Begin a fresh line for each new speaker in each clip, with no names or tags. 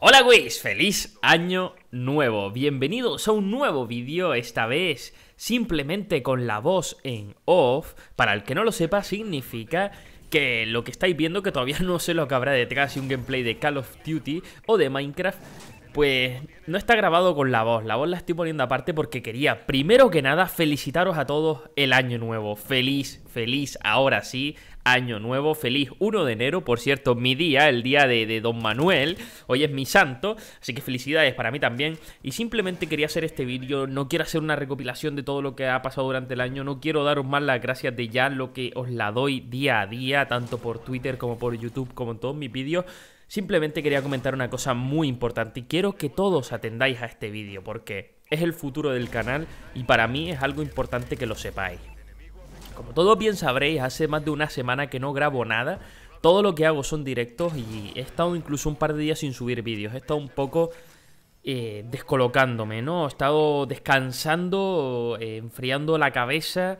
Hola guys, feliz año nuevo, bienvenidos a un nuevo vídeo, esta vez simplemente con la voz en off, para el que no lo sepa significa que lo que estáis viendo, que todavía no sé lo que habrá detrás, si un gameplay de Call of Duty o de Minecraft, pues no está grabado con la voz, la voz la estoy poniendo aparte porque quería, primero que nada, felicitaros a todos el año nuevo, feliz, feliz, ahora sí, año nuevo, feliz 1 de enero, por cierto, mi día, el día de, Don Manuel, hoy es mi santo, así que felicidades para mí también. Y simplemente quería hacer este vídeo, no quiero hacer una recopilación de todo lo que ha pasado durante el año, no quiero daros más las gracias de ya lo que os la doy día a día, tanto por Twitter como por YouTube, como en todos mis vídeos. Simplemente quería comentar una cosa muy importante y quiero que todos atendáis a este vídeo porque es el futuro del canal y para mí es algo importante que lo sepáis. Como todos bien sabréis, hace más de una semana que no grabo nada. Todo lo que hago son directos y he estado incluso un par de días sin subir vídeos. He estado un poco eh, descolocándome, ¿no? He estado descansando, eh, enfriando la cabeza,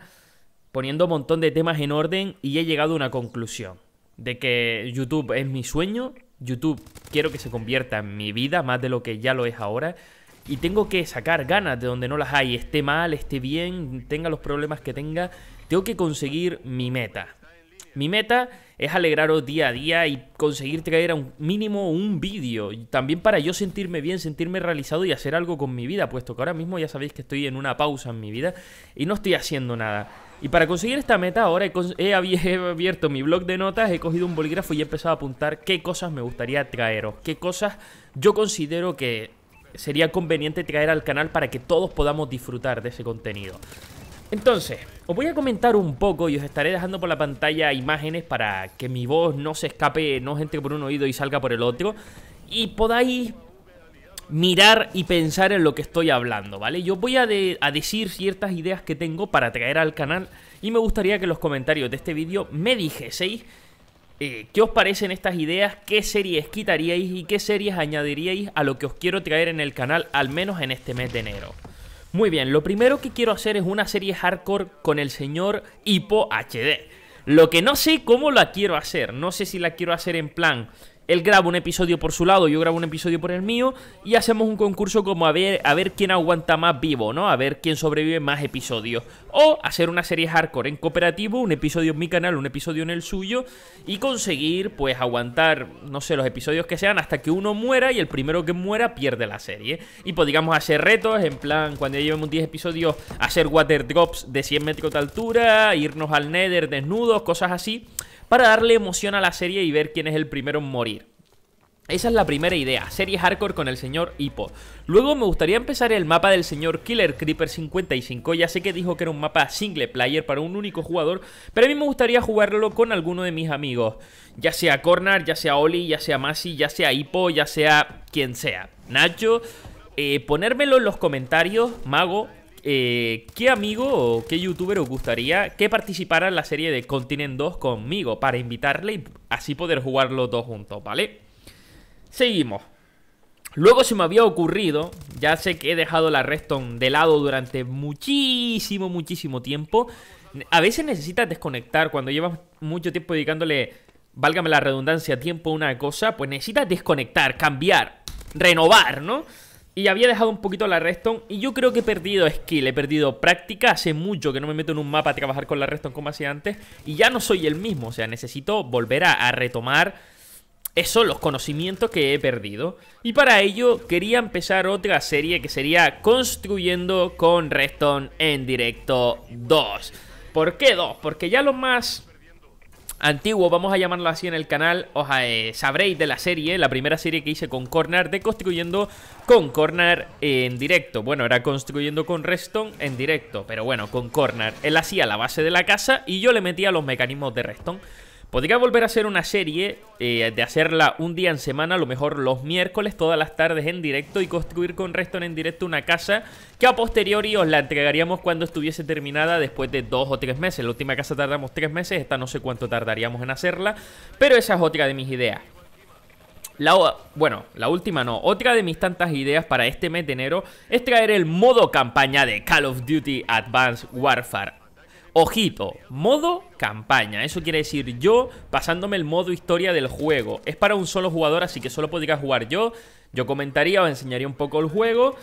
poniendo un montón de temas en orden y he llegado a una conclusión. De que YouTube es mi sueño, YouTube quiero que se convierta en mi vida, más de lo que ya lo es ahora y tengo que sacar ganas de donde no las hay, esté mal, esté bien, tenga los problemas que tenga, tengo que conseguir mi meta. Mi meta es alegraros día a día y conseguir traer a un mínimo un vídeo. También para yo sentirme bien, sentirme realizado y hacer algo con mi vida, puesto que ahora mismo ya sabéis que estoy en una pausa en mi vida y no estoy haciendo nada. Y para conseguir esta meta, ahora he, he abierto mi blog de notas, he cogido un bolígrafo y he empezado a apuntar qué cosas me gustaría traeros, qué cosas yo considero que sería conveniente traer al canal para que todos podamos disfrutar de ese contenido. Entonces, os voy a comentar un poco y os estaré dejando por la pantalla imágenes para que mi voz no se escape, no entre por un oído y salga por el otro. Y podáis mirar y pensar en lo que estoy hablando, ¿vale? Yo voy a, decir ciertas ideas que tengo para traer al canal y me gustaría que en los comentarios de este vídeo me dijeseis eh, ¿Qué os parecen estas ideas? ¿Qué series quitaríais y qué series añadiríais a lo que os quiero traer en el canal, al menos en este mes de enero? Muy bien, lo primero que quiero hacer es una serie hardcore con el señor Hippo HD. Lo que no sé cómo la quiero hacer, no sé si la quiero hacer en plan él graba un episodio por su lado, yo grabo un episodio por el mío y hacemos un concurso como a ver, a ver quién aguanta más vivo, ¿no? A ver quién sobrevive más episodios. O hacer una serie hardcore en cooperativo, un episodio en mi canal, un episodio en el suyo y conseguir pues aguantar, no sé, los episodios que sean hasta que uno muera y el primero que muera pierde la serie. Y pues, digamos, hacer retos, en plan, cuando ya llevemos 10 episodios, hacer water drops de 100 metros de altura, irnos al nether desnudos, cosas así para darle emoción a la serie y ver quién es el primero en morir. Esa es la primera idea, serie hardcore con el señor Hippo. Luego me gustaría empezar el mapa del señor Killer Creeper 55, ya sé que dijo que era un mapa single player para un único jugador, pero a mí me gustaría jugarlo con alguno de mis amigos, ya sea Corner, ya sea Oli, ya sea Masi, ya sea Hippo, ya sea quien sea. Nacho, eh, ponérmelo en los comentarios, mago, eh, ¿qué amigo o qué youtuber os gustaría que participara en la serie de Continent 2 conmigo para invitarle y así poder jugar los dos juntos, ¿vale? Seguimos. Luego se me había ocurrido, ya sé que he dejado la Redstone de lado durante muchísimo, muchísimo tiempo. A veces necesitas desconectar cuando llevas mucho tiempo dedicándole, válgame la redundancia, tiempo a una cosa, pues necesitas desconectar, cambiar, renovar, ¿no? Y había dejado un poquito la Redstone y yo creo que he perdido skill, he perdido práctica. Hace mucho que no me meto en un mapa a trabajar con la Redstone como hacía antes y ya no soy el mismo. O sea, necesito volver a, retomar eso, los conocimientos que he perdido. Y para ello quería empezar otra serie que sería Construyendo con Redstone en directo 2. ¿Por qué 2? Porque ya lo más antiguo, vamos a llamarlo así en el canal, O sea, eh, sabréis de la serie, la primera serie que hice con Corner de construyendo con Corner en directo. Bueno, era construyendo con Reston en directo, pero bueno, con Corner. Él hacía la base de la casa y yo le metía los mecanismos de Reston. Podría volver a hacer una serie, eh, de hacerla un día en semana, a lo mejor los miércoles, todas las tardes en directo y construir con Reston en directo una casa que a posteriori os la entregaríamos cuando estuviese terminada después de dos o tres meses. La última casa tardamos tres meses, esta no sé cuánto tardaríamos en hacerla, pero esa es otra de mis ideas. La, bueno, la última no. Otra de mis tantas ideas para este mes de enero es traer el modo campaña de Call of Duty Advanced Warfare Ojito, modo campaña. Eso quiere decir yo pasándome el modo historia del juego. Es para un solo jugador, así que solo podría jugar yo. Yo comentaría o enseñaría un poco el juego.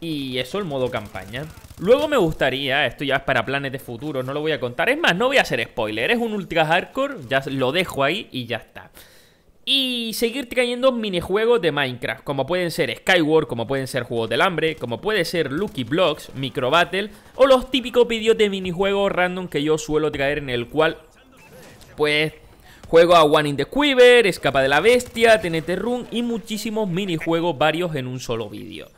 Y eso el modo campaña. Luego me gustaría, esto ya es para planes de futuro, no lo voy a contar. Es más, no voy a hacer spoiler, es un ultra hardcore, ya lo dejo ahí y ya está y seguir trayendo minijuegos de Minecraft, como pueden ser Skyward, como pueden ser Juegos del Hambre, como puede ser Lucky Blocks, Micro Battle o los típicos vídeos de minijuegos random que yo suelo traer en el cual pues juego a One in the Quiver, Escapa de la Bestia, TNT Run y muchísimos minijuegos varios en un solo vídeo.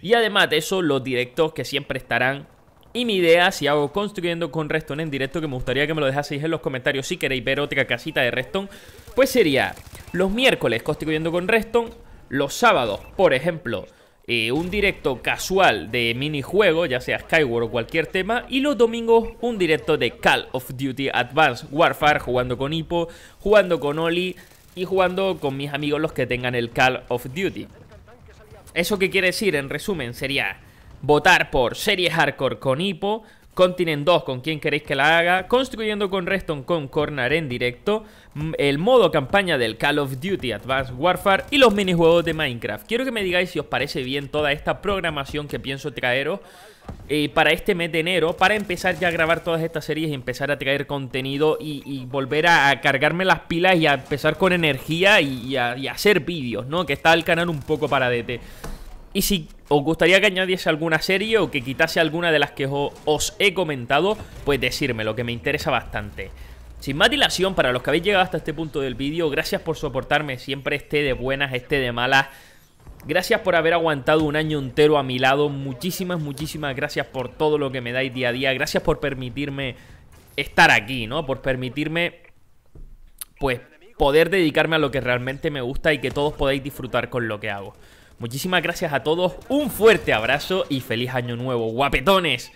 Y además de eso, los directos que siempre estarán y mi idea, si hago construyendo con Reston en directo, que me gustaría que me lo dejaseis en los comentarios si queréis ver otra casita de Reston, pues sería los miércoles yendo con Reston. Los sábados, por ejemplo, eh, un directo casual de minijuego, ya sea Skyward o cualquier tema, y los domingos un directo de Call of Duty Advanced Warfare, jugando con Hippo, jugando con Oli y jugando con mis amigos los que tengan el Call of Duty. ¿Eso que quiere decir? En resumen, sería votar por series hardcore con Hippo, Continent 2 con quien queréis que la haga, construyendo con Reston con Corner en directo, mm, el modo campaña del Call of Duty Advanced Warfare y los minijuegos de Minecraft. Quiero que me digáis si os parece bien toda esta programación que pienso traeros eh, para este mes de enero, para empezar ya a grabar todas estas series y empezar a traer contenido y, volver a, cargarme las pilas y a empezar con energía y, y a hacer vídeos, ¿no? Que está el canal un poco paradete. Y si ¿Os gustaría que añadiese alguna serie o que quitase alguna de las que os he comentado? Pues lo que me interesa bastante. Sin más dilación, para los que habéis llegado hasta este punto del vídeo, gracias por soportarme siempre, esté de buenas, esté de malas. Gracias por haber aguantado un año entero a mi lado. Muchísimas, muchísimas gracias por todo lo que me dais día a día. Gracias por permitirme estar aquí, ¿no? Por permitirme, pues, poder dedicarme a lo que realmente me gusta y que todos podáis disfrutar con lo que hago. Muchísimas gracias a todos, un fuerte abrazo y feliz año nuevo, guapetones.